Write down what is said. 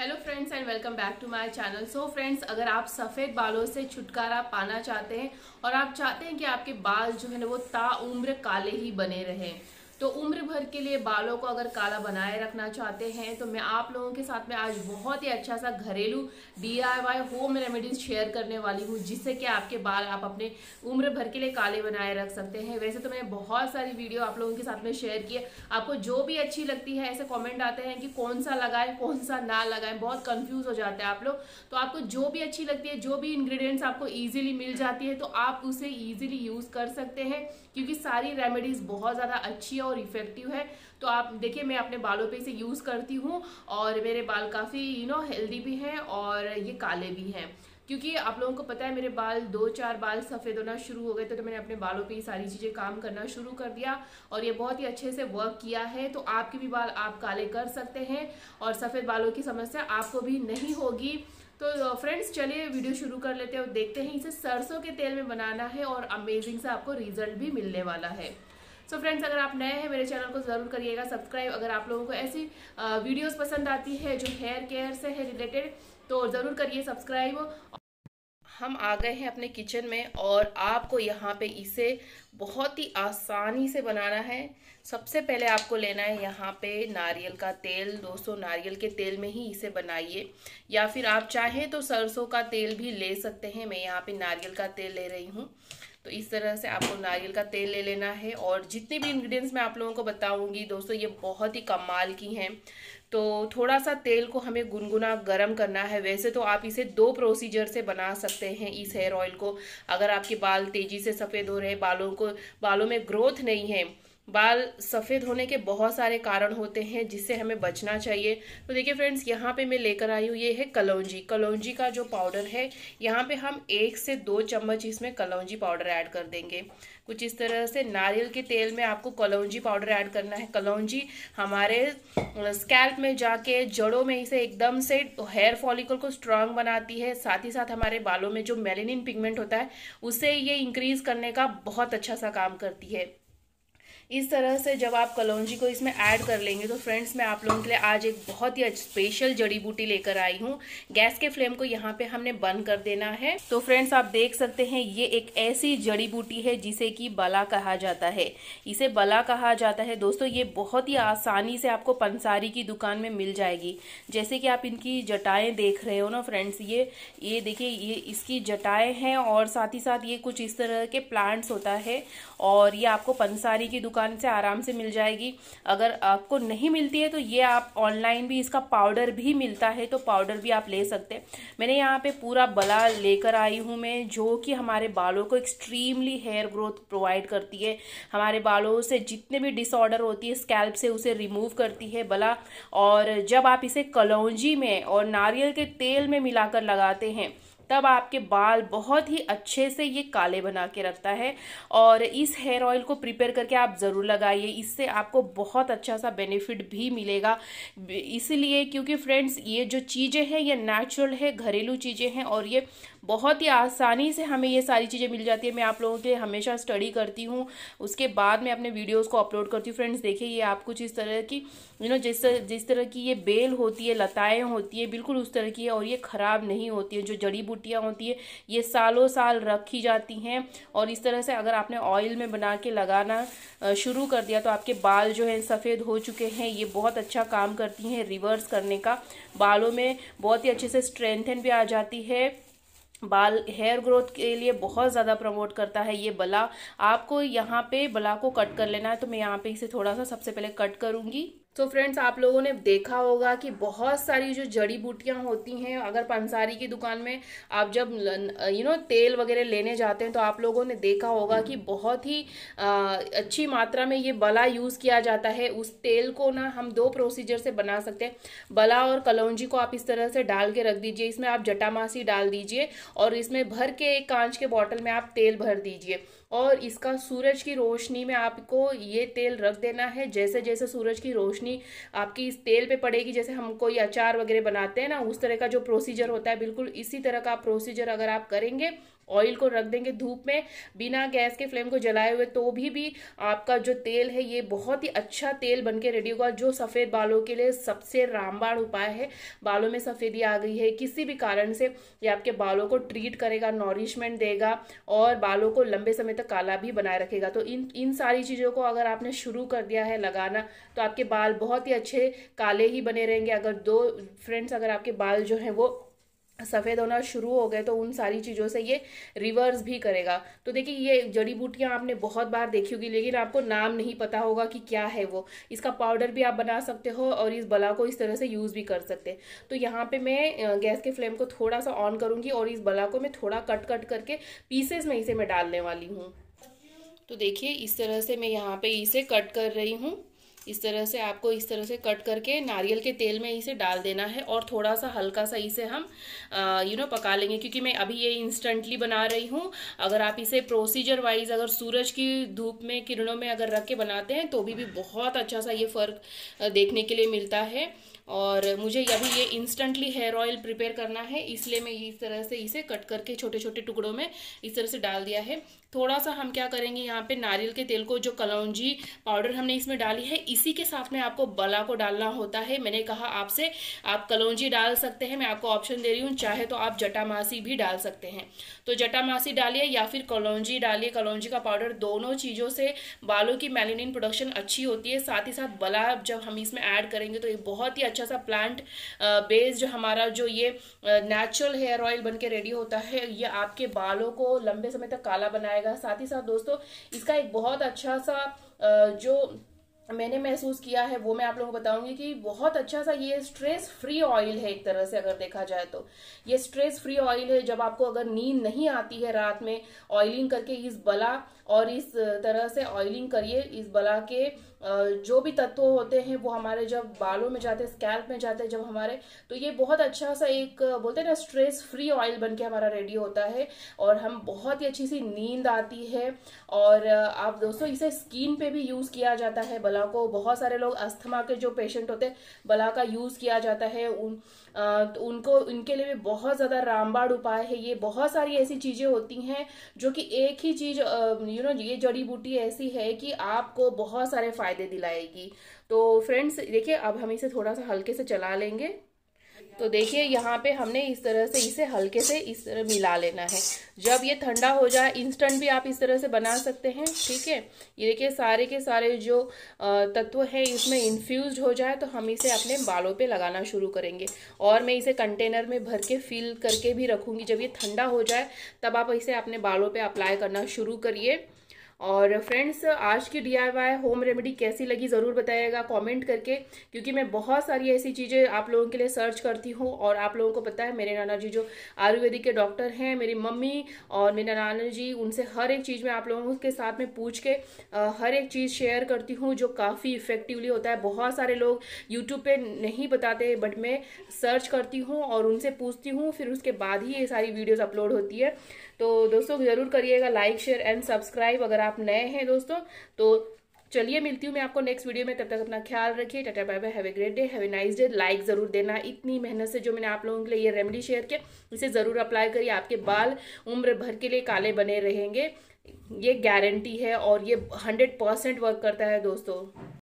hello friends and welcome back to my channel so friends अगर आप सफ़ेद बालों से छुटकारा पाना चाहते हैं और आप चाहते हैं कि आपके बाल जो है ना वो ताउम्र काले ही बने रहें तो उम्र भर के लिए बालों को अगर काला बनाए रखना चाहते हैं तो मैं आप लोगों के साथ में आज बहुत ही अच्छा सा घरेलू डी होम रेमेडीज़ शेयर करने वाली हूँ जिससे कि आपके बाल आप अपने उम्र भर के लिए काले बनाए रख सकते हैं वैसे तो मैंने बहुत सारी वीडियो आप लोगों के साथ में शेयर की आपको जो भी अच्छी लगती है ऐसे कॉमेंट आते हैं कि कौन सा लगाएं कौन सा ना लगाएं बहुत कन्फ्यूज़ हो जाते हैं आप लोग तो आपको जो भी अच्छी लगती है जो भी इन्ग्रीडियंट्स आपको ईजिली मिल जाती है तो आप उसे ईजिली यूज़ कर सकते हैं क्योंकि सारी रेमेडीज़ बहुत ज़्यादा अच्छी और और इफेक्टिव है तो आप देखिए मैं अपने बालों पे इसे यूज़ करती हूँ और मेरे बाल काफ़ी यू नो हेल्दी भी हैं और ये काले भी हैं क्योंकि आप लोगों को पता है मेरे बाल दो चार बाल सफ़ेद होना शुरू हो गए थे तो मैंने अपने बालों पे ये सारी चीज़ें काम करना शुरू कर दिया और ये बहुत ही अच्छे से वर्क किया है तो आपके भी बाल आप काले कर सकते हैं और सफ़ेद बालों की समस्या आपको भी नहीं होगी तो फ्रेंड्स चलिए वीडियो शुरू कर लेते हैं और देखते हैं इसे सरसों के तेल में बनाना है और अमेजिंग से आपको रिजल्ट भी मिलने वाला है सो so फ्रेंड्स अगर आप नए हैं मेरे चैनल को ज़रूर करिएगा सब्सक्राइब अगर आप लोगों को ऐसी वीडियोस पसंद आती है जो हेयर केयर से है रिलेटेड तो ज़रूर करिए सब्सक्राइब हम आ गए हैं अपने किचन में और आपको यहाँ पे इसे बहुत ही आसानी से बनाना है सबसे पहले आपको लेना है यहाँ पे नारियल का तेल 200 नारियल के तेल में ही इसे बनाइए या फिर आप चाहें तो सरसों का तेल भी ले सकते हैं मैं यहाँ पे नारियल का तेल ले रही हूँ तो इस तरह से आपको नारियल का तेल ले लेना है और जितने भी इंग्रेडिएंट्स मैं आप लोगों को बताऊंगी दोस्तों ये बहुत ही कमाल की हैं तो थोड़ा सा तेल को हमें गुनगुना गरम करना है वैसे तो आप इसे दो प्रोसीजर से बना सकते हैं इस हेयर ऑयल को अगर आपके बाल तेज़ी से सफ़ेद हो रहे बालों को बालों में ग्रोथ नहीं है बाल सफ़ेद होने के बहुत सारे कारण होते हैं जिससे हमें बचना चाहिए तो देखिए फ्रेंड्स यहाँ पे मैं लेकर आई हूँ ये है कलौजी कलौजी का जो पाउडर है यहाँ पे हम एक से दो चम्मच इसमें कलौजी पाउडर ऐड कर देंगे कुछ इस तरह से नारियल के तेल में आपको कलौजी पाउडर ऐड करना है कलौजी हमारे स्कैल्प में जाके जड़ों में इसे एकदम से हेयर फॉलिकल को स्ट्रांग बनाती है साथ ही साथ हमारे बालों में जो मेलेनिन पिगमेंट होता है उसे ये इंक्रीज़ करने का बहुत अच्छा सा काम करती है इस तरह से जब आप कलौजी को इसमें ऐड कर लेंगे तो फ्रेंड्स मैं आप लोगों के लिए आज एक बहुत ही स्पेशल जड़ी बूटी लेकर आई हूँ गैस के फ्लेम को यहाँ पे हमने बंद कर देना है तो फ्रेंड्स आप देख सकते हैं ये एक ऐसी जड़ी बूटी है जिसे कि बला कहा जाता है इसे बला कहा जाता है दोस्तों ये बहुत ही आसानी से आपको पंसारी की दुकान में मिल जाएगी जैसे कि आप इनकी जटाएँ देख रहे हो ना फ्रेंड्स ये ये देखिए ये इसकी जटाएँ हैं और साथ ही साथ ये कुछ इस तरह के प्लांट्स होता है और ये आपको पंसारी की दुकान दुकान से आराम से मिल जाएगी अगर आपको नहीं मिलती है तो ये आप ऑनलाइन भी इसका पाउडर भी मिलता है तो पाउडर भी आप ले सकते हैं मैंने यहाँ पे पूरा बला लेकर आई हूँ मैं जो कि हमारे बालों को एक्सट्रीमली हेयर ग्रोथ प्रोवाइड करती है हमारे बालों से जितने भी डिसऑर्डर होती है स्कैल्प से उसे रिमूव करती है बला और जब आप इसे कलौजी में और नारियल के तेल में मिलाकर लगाते हैं तब आपके बाल बहुत ही अच्छे से ये काले बना के रखता है और इस हेयर ऑयल को प्रिपेयर करके आप ज़रूर लगाइए इससे आपको बहुत अच्छा सा बेनिफिट भी मिलेगा इसलिए क्योंकि फ्रेंड्स ये जो चीज़ें हैं ये नेचुरल है घरेलू चीज़ें हैं और ये बहुत ही आसानी से हमें ये सारी चीज़ें मिल जाती है मैं आप लोगों के लिए हमेशा स्टडी करती हूँ उसके बाद मैं अपने वीडियोस को अपलोड करती हूँ फ्रेंड्स देखिए ये आप कुछ इस तरह की यू नो जिस जिस तरह की ये बेल होती है लताएं होती है बिल्कुल उस तरह की है और ये ख़राब नहीं होती है जो जड़ी बूटी कुटियाँ होती है ये सालों साल रखी जाती हैं और इस तरह से अगर आपने ऑयल में बना के लगाना शुरू कर दिया तो आपके बाल जो है सफ़ेद हो चुके हैं ये बहुत अच्छा काम करती हैं रिवर्स करने का बालों में बहुत ही अच्छे से स्ट्रेंथन भी आ जाती है बाल हेयर ग्रोथ के लिए बहुत ज़्यादा प्रमोट करता है ये बला आपको यहाँ पे बला को कट कर लेना है तो मैं यहाँ पे इसे थोड़ा सा सबसे पहले कट करूँगी सो so फ्रेंड्स आप लोगों ने देखा होगा कि बहुत सारी जो जड़ी बूटियाँ होती हैं अगर पंसारी की दुकान में आप जब यू नो तेल वगैरह लेने जाते हैं तो आप लोगों ने देखा होगा कि बहुत ही आ, अच्छी मात्रा में ये बला यूज़ किया जाता है उस तेल को ना हम दो प्रोसीजर से बना सकते हैं बला और कलौजी को आप इस तरह से डाल के रख दीजिए इसमें आप जटामासी डाल दीजिए और इसमें भर के एक कांच के बॉटल में आप तेल भर दीजिए और इसका सूरज की रोशनी में आपको ये तेल रख देना है जैसे जैसे सूरज की रोशनी पड़ेगी आपकी इस तेल पे पड़ेगी जैसे हम कोई अचार वगैरह बनाते हैं ना उस तरह का जो प्रोसीजर होता है बिल्कुल इसी तरह का प्रोसीजर अगर आप करेंगे ऑयल को रख देंगे धूप में बिना गैस के फ्लेम को जलाए हुए तो भी भी आपका जो तेल है ये बहुत ही अच्छा तेल बन के रेडी होगा जो सफ़ेद बालों के लिए सबसे रामबाण उपाय है बालों में सफ़ेदी आ गई है किसी भी कारण से ये आपके बालों को ट्रीट करेगा नॉरिशमेंट देगा और बालों को लंबे समय तक काला भी बनाए रखेगा तो इन इन सारी चीज़ों को अगर आपने शुरू कर दिया है लगाना तो आपके बाल बहुत ही अच्छे काले ही बने रहेंगे अगर दो फ्रेंड्स अगर आपके बाल जो हैं वो सफ़ेद होना शुरू हो गए तो उन सारी चीज़ों से ये रिवर्स भी करेगा तो देखिए ये जड़ी बूटियाँ आपने बहुत बार देखी होगी लेकिन आपको नाम नहीं पता होगा कि क्या है वो इसका पाउडर भी आप बना सकते हो और इस बला को इस तरह से यूज़ भी कर सकते तो यहाँ पे मैं गैस के फ्लेम को थोड़ा सा ऑन करूँगी और इस बला को मैं थोड़ा कट कट करके पीसेस में इसे मैं डालने वाली हूँ तो देखिए इस तरह से मैं यहाँ पर इसे कट कर रही हूँ इस तरह से आपको इस तरह से कट करके नारियल के तेल में इसे डाल देना है और थोड़ा सा हल्का सा इसे हम यू नो पका लेंगे क्योंकि मैं अभी ये इंस्टेंटली बना रही हूँ अगर आप इसे प्रोसीजर वाइज अगर सूरज की धूप में किरणों में अगर रख के बनाते हैं तो भी, भी बहुत अच्छा सा ये फ़र्क देखने के लिए मिलता है और मुझे अभी ये इंस्टेंटली हेयर ऑयल प्रिपेयर करना है इसलिए मैं इस तरह से इसे कट करके छोटे छोटे टुकड़ों में इस तरह से डाल दिया है थोड़ा सा हम क्या करेंगे यहाँ पे नारियल के तेल को जो कलौजी पाउडर हमने इसमें डाली है इसी के साथ में आपको बला को डालना होता है मैंने कहा आपसे आप कलौजी डाल सकते हैं मैं आपको ऑप्शन दे रही हूँ चाहे तो आप जटामासी भी डाल सकते हैं तो जटामासी डालिए या फिर कलौजी डालिए कलौजी का पाउडर दोनों चीज़ों से बालों की मेलेनिन प्रोडक्शन अच्छी होती है साथ ही साथ बला जब हम इसमें ऐड करेंगे तो ये बहुत ही अच्छा सा प्लांट बेस्ड हमारा जो ये नेचुरल हेयर ऑयल बन के रेडी होता है ये आपके बालों को लंबे समय तक काला बनाए जाएगा साथ ही साथ दोस्तों इसका एक बहुत अच्छा सा जो मैंने महसूस किया है वो मैं आप लोगों को बताऊंगी कि बहुत अच्छा सा ये स्ट्रेस फ्री ऑयल है एक तरह से अगर देखा जाए तो ये स्ट्रेस फ्री ऑयल है जब आपको अगर नींद नहीं आती है रात में ऑयलिंग करके इस बला और इस तरह से ऑयलिंग करिए इस बला के जो भी तत्व होते हैं वो हमारे जब बालों में जाते हैं स्कैल्प में जाते हैं जब हमारे तो ये बहुत अच्छा सा एक बोलते हैं ना स्ट्रेस फ्री ऑयल बन के हमारा रेडी होता है और हम बहुत ही अच्छी सी नींद आती है और आप दोस्तों इसे स्किन पे भी यूज़ किया जाता है बला बला को बहुत सारे लोग अस्थमा के जो पेशेंट होते हैं बला का यूज़ किया जाता है उन आ, तो उनको उनके लिए भी बहुत ज़्यादा रामबाड़ उपाय है ये बहुत सारी ऐसी चीज़ें होती हैं जो कि एक ही चीज़ यू नो ये जड़ी बूटी ऐसी है कि आपको बहुत सारे फ़ायदे दिलाएगी तो फ्रेंड्स देखिए अब हम इसे थोड़ा सा हल्के से चला लेंगे तो देखिए यहाँ पे हमने इस तरह से इसे हल्के से इस तरह मिला लेना है जब ये ठंडा हो जाए इंस्टेंट भी आप इस तरह से बना सकते हैं ठीक है ये देखिए सारे के सारे जो तत्व हैं इसमें इन्फ्यूज हो जाए तो हम इसे अपने बालों पे लगाना शुरू करेंगे और मैं इसे कंटेनर में भर के फिल करके भी रखूँगी जब ये ठंडा हो जाए तब आप इसे अपने बालों पर अप्लाई करना शुरू करिए और फ्रेंड्स आज की डी होम रेमेडी कैसी लगी ज़रूर बताइएगा कमेंट करके क्योंकि मैं बहुत सारी ऐसी चीज़ें आप लोगों के लिए सर्च करती हूँ और आप लोगों को पता है मेरे नाना जी जो आयुर्वेदिक के डॉक्टर हैं मेरी मम्मी और मेरे नाना जी उनसे हर एक चीज़ में आप लोगों के साथ में पूछ के हर एक चीज़ शेयर करती हूँ जो काफ़ी इफ़ेक्टिवली होता है बहुत सारे लोग यूट्यूब पर नहीं बताते बट मैं सर्च करती हूँ और उनसे पूछती हूँ फिर उसके बाद ही ये सारी वीडियोज़ अपलोड होती है तो दोस्तों ज़रूर करिएगा लाइक शेयर एंड सब्सक्राइब अगर आप नए हैं दोस्तों तो चलिए मिलती हूँ मैं आपको नेक्स्ट वीडियो में तब तक अपना ख्याल रखिए tata bye bye have a great day have a nice day like ज़रूर देना इतनी मेहनत से जो मैंने आप लोगों के लिए ये रेमेडी शेयर किया इसे ज़रूर अप्लाई करिए आपके बाल उम्र भर के लिए काले बने रहेंगे ये गारंटी है और ये हंड्रेड परसेंट वर्क करता है दोस्तों